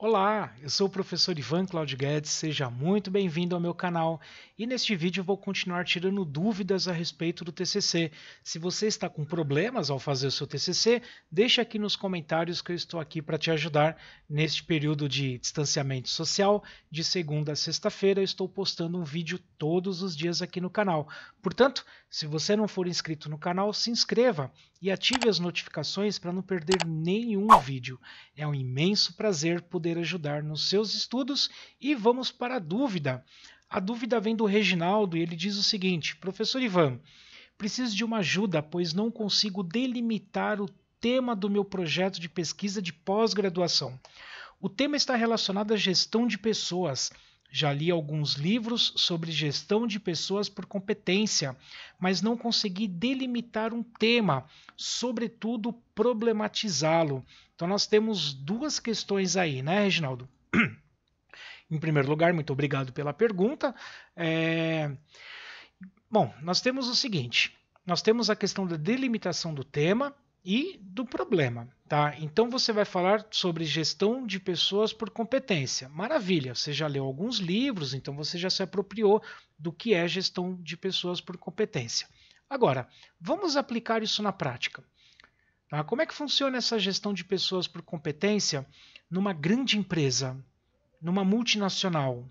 Olá, eu sou o professor Ivan Claudio Guedes, seja muito bem-vindo ao meu canal e neste vídeo vou continuar tirando dúvidas a respeito do TCC. Se você está com problemas ao fazer o seu TCC, deixe aqui nos comentários que eu estou aqui para te ajudar neste período de distanciamento social. De segunda a sexta-feira estou postando um vídeo todos os dias aqui no canal. Portanto, se você não for inscrito no canal, se inscreva e ative as notificações para não perder nenhum vídeo. É um imenso prazer poder poder ajudar nos seus estudos. E vamos para a dúvida. A dúvida vem do Reginaldo e ele diz o seguinte: Professor Ivan, preciso de uma ajuda, pois não consigo delimitar o tema do meu projeto de pesquisa de pós-graduação. O tema está relacionado à gestão de pessoas. Já li alguns livros sobre gestão de pessoas por competência, mas não consegui delimitar um tema, sobretudo problematizá-lo. Então nós temos duas questões aí, né, Reginaldo? em primeiro lugar, muito obrigado pela pergunta. É... Bom, nós temos o seguinte: nós temos a questão da delimitação do tema e do problema, tá? Então você vai falar sobre gestão de pessoas por competência. Maravilha, você já leu alguns livros, então você já se apropriou do que é gestão de pessoas por competência. Agora, vamos aplicar isso na prática. Tá? Como é que funciona essa gestão de pessoas por competência numa grande empresa, numa multinacional?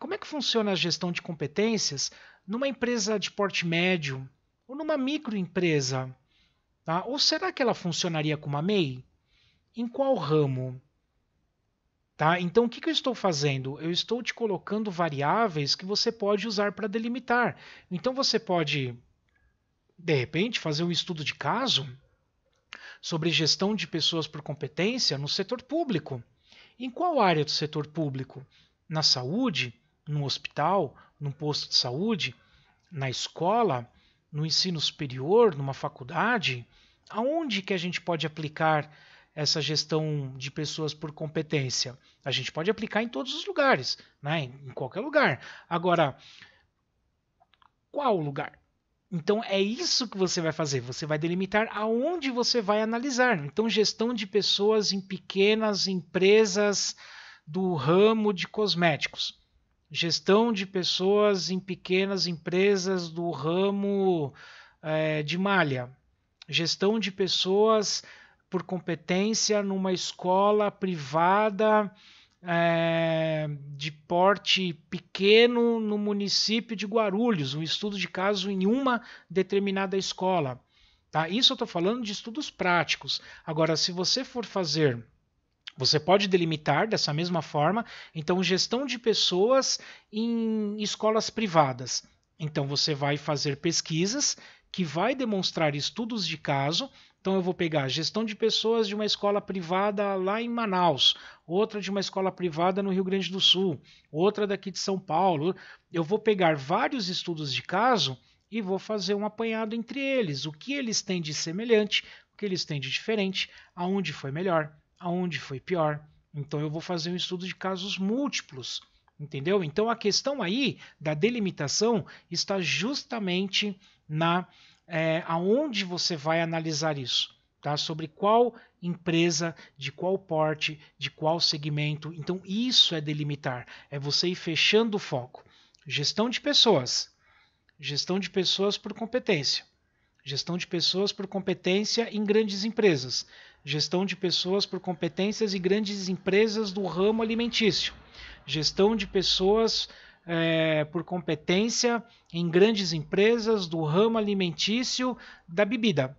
Como é que funciona a gestão de competências numa empresa de porte médio ou numa microempresa? Tá? Ou será que ela funcionaria como a MEI? Em qual ramo? Tá? Então, o que, que eu estou fazendo? Eu estou te colocando variáveis que você pode usar para delimitar. Então, você pode, de repente, fazer um estudo de caso sobre gestão de pessoas por competência no setor público. Em qual área do setor público? Na saúde? No hospital? No posto de saúde? Na escola? no ensino superior, numa faculdade, aonde que a gente pode aplicar essa gestão de pessoas por competência? A gente pode aplicar em todos os lugares, né? em qualquer lugar. Agora, qual lugar? Então é isso que você vai fazer, você vai delimitar aonde você vai analisar. Então, gestão de pessoas em pequenas empresas do ramo de cosméticos gestão de pessoas em pequenas empresas do ramo é, de malha, gestão de pessoas por competência numa escola privada é, de porte pequeno no município de Guarulhos, um estudo de caso em uma determinada escola. Tá? Isso eu estou falando de estudos práticos. Agora, se você for fazer você pode delimitar dessa mesma forma, então, gestão de pessoas em escolas privadas. Então, você vai fazer pesquisas que vai demonstrar estudos de caso. Então, eu vou pegar a gestão de pessoas de uma escola privada lá em Manaus, outra de uma escola privada no Rio Grande do Sul, outra daqui de São Paulo. Eu vou pegar vários estudos de caso e vou fazer um apanhado entre eles, o que eles têm de semelhante, o que eles têm de diferente, aonde foi melhor, aonde foi pior. Então eu vou fazer um estudo de casos múltiplos, entendeu? Então a questão aí da delimitação está justamente na é, aonde você vai analisar isso, tá? Sobre qual empresa, de qual porte, de qual segmento. Então isso é delimitar, é você ir fechando o foco. Gestão de pessoas, gestão de pessoas por competência, gestão de pessoas por competência em grandes empresas, gestão de pessoas por competências e grandes empresas do ramo alimentício, gestão de pessoas é, por competência em grandes empresas do ramo alimentício da bebida,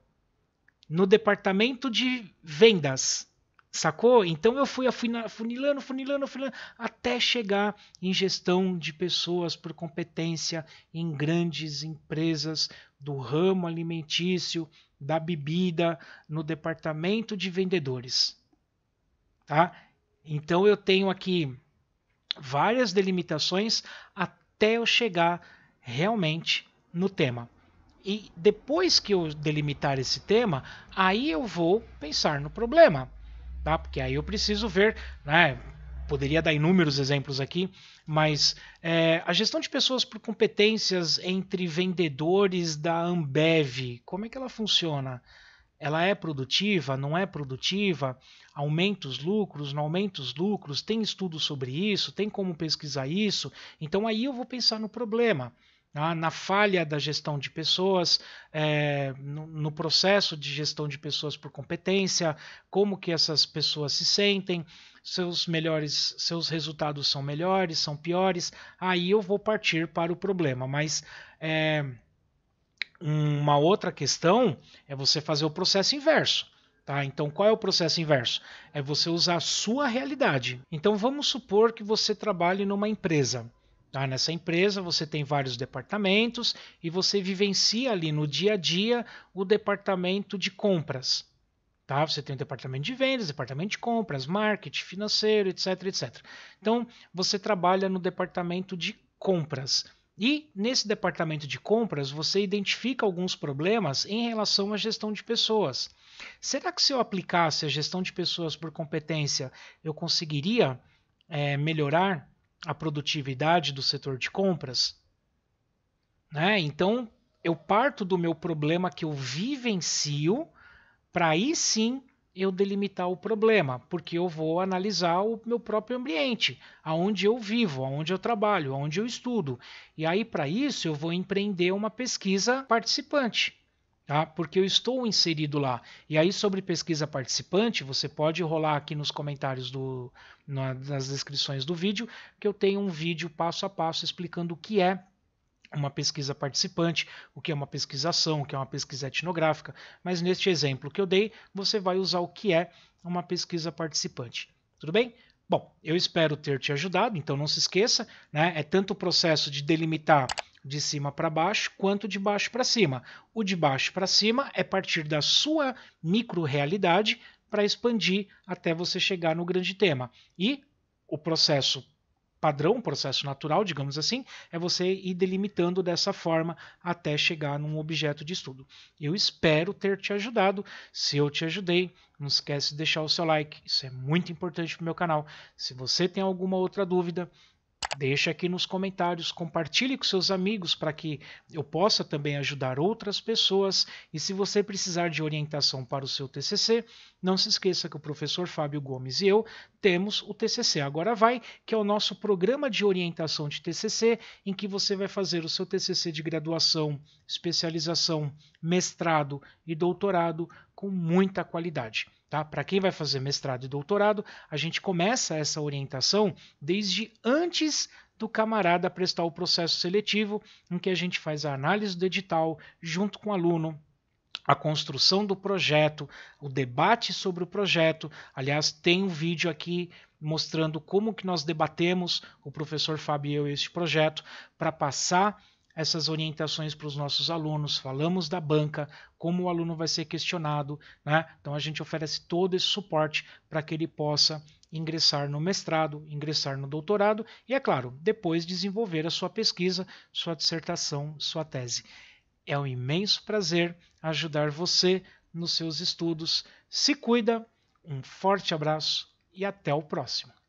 no departamento de vendas. Sacou? Então eu fui funilando, funilando, funilando, até chegar em gestão de pessoas por competência em grandes empresas do ramo alimentício da bebida, no departamento de vendedores. Tá? Então eu tenho aqui várias delimitações até eu chegar realmente no tema. E depois que eu delimitar esse tema, aí eu vou pensar no problema, tá? Porque aí eu preciso ver, né? poderia dar inúmeros exemplos aqui, mas é, a gestão de pessoas por competências entre vendedores da Ambev, como é que ela funciona? Ela é produtiva? Não é produtiva? Aumenta os lucros? Não aumenta os lucros? Tem estudo sobre isso? Tem como pesquisar isso? Então aí eu vou pensar no problema. Tá? na falha da gestão de pessoas, é, no, no, processo de gestão de pessoas por competência, como que essas pessoas se sentem, seus melhores, seus resultados são melhores, são piores, aí eu vou partir para o problema. Mas é, uma outra questão é você fazer o processo inverso. Tá? Então, qual é o processo inverso? É você usar a sua realidade. Então, vamos supor que você trabalhe numa empresa. Tá? Nessa empresa, você tem vários departamentos e você vivencia ali no dia a dia o departamento de compras. Tá? Você tem o departamento de vendas, departamento de compras, marketing, financeiro, etc, etc. Então, você trabalha no departamento de compras. E nesse departamento de compras, você identifica alguns problemas em relação à gestão de pessoas. Será que se eu aplicasse a gestão de pessoas por competência, eu conseguiria é, melhorar a produtividade do setor de compras? Né? Então, eu parto do meu problema que eu vivencio para aí sim eu delimitar o problema, porque eu vou analisar o meu próprio ambiente, aonde eu vivo, aonde eu trabalho, aonde eu estudo. E aí para isso eu vou empreender uma pesquisa participante. Tá? Porque eu estou inserido lá. E aí, sobre pesquisa participante, você pode rolar aqui nos comentários do, na, nas descrições do vídeo, que eu tenho um vídeo passo a passo explicando o que é uma pesquisa participante, o que é uma pesquisação, o que é uma pesquisa etnográfica, mas neste exemplo que eu dei, você vai usar o que é uma pesquisa participante. Tudo bem? Bom, eu espero ter te ajudado, então não se esqueça, né? É tanto o processo de delimitar de cima para baixo quanto de baixo para cima. O de baixo para cima é partir da sua micro-realidade para expandir até você chegar no grande tema. E o processo padrão, processo natural, digamos assim, é você ir delimitando dessa forma até chegar num objeto de estudo. Eu espero ter te ajudado. Se eu te ajudei, não esquece de deixar o seu like. Isso é muito importante para o meu canal. Se você tem alguma outra dúvida, Deixe aqui nos comentários, compartilhe com seus amigos para que eu possa também ajudar outras pessoas. E se você precisar de orientação para o seu TCC, não se esqueça que o professor Fábio Gomes e eu temos o TCC Agora Vai, que é o nosso programa de orientação de TCC, em que você vai fazer o seu TCC de graduação, especialização, mestrado e doutorado com muita qualidade. Tá? Para quem vai fazer mestrado e doutorado, a gente começa essa orientação desde antes do camarada prestar o processo seletivo, em que a gente faz a análise do edital junto com o aluno, a construção do projeto, o debate sobre o projeto. Aliás, tem um vídeo aqui mostrando como que nós debatemos, o professor Fábio e eu, este projeto, para passar essas orientações para os nossos alunos, falamos da banca, como o aluno vai ser questionado, né? Então a gente oferece todo esse suporte para que ele possa ingressar no mestrado, ingressar no doutorado e, é claro, depois desenvolver a sua pesquisa, sua dissertação, sua tese. É um imenso prazer ajudar você nos seus estudos. Se cuida, um forte abraço e até o próximo.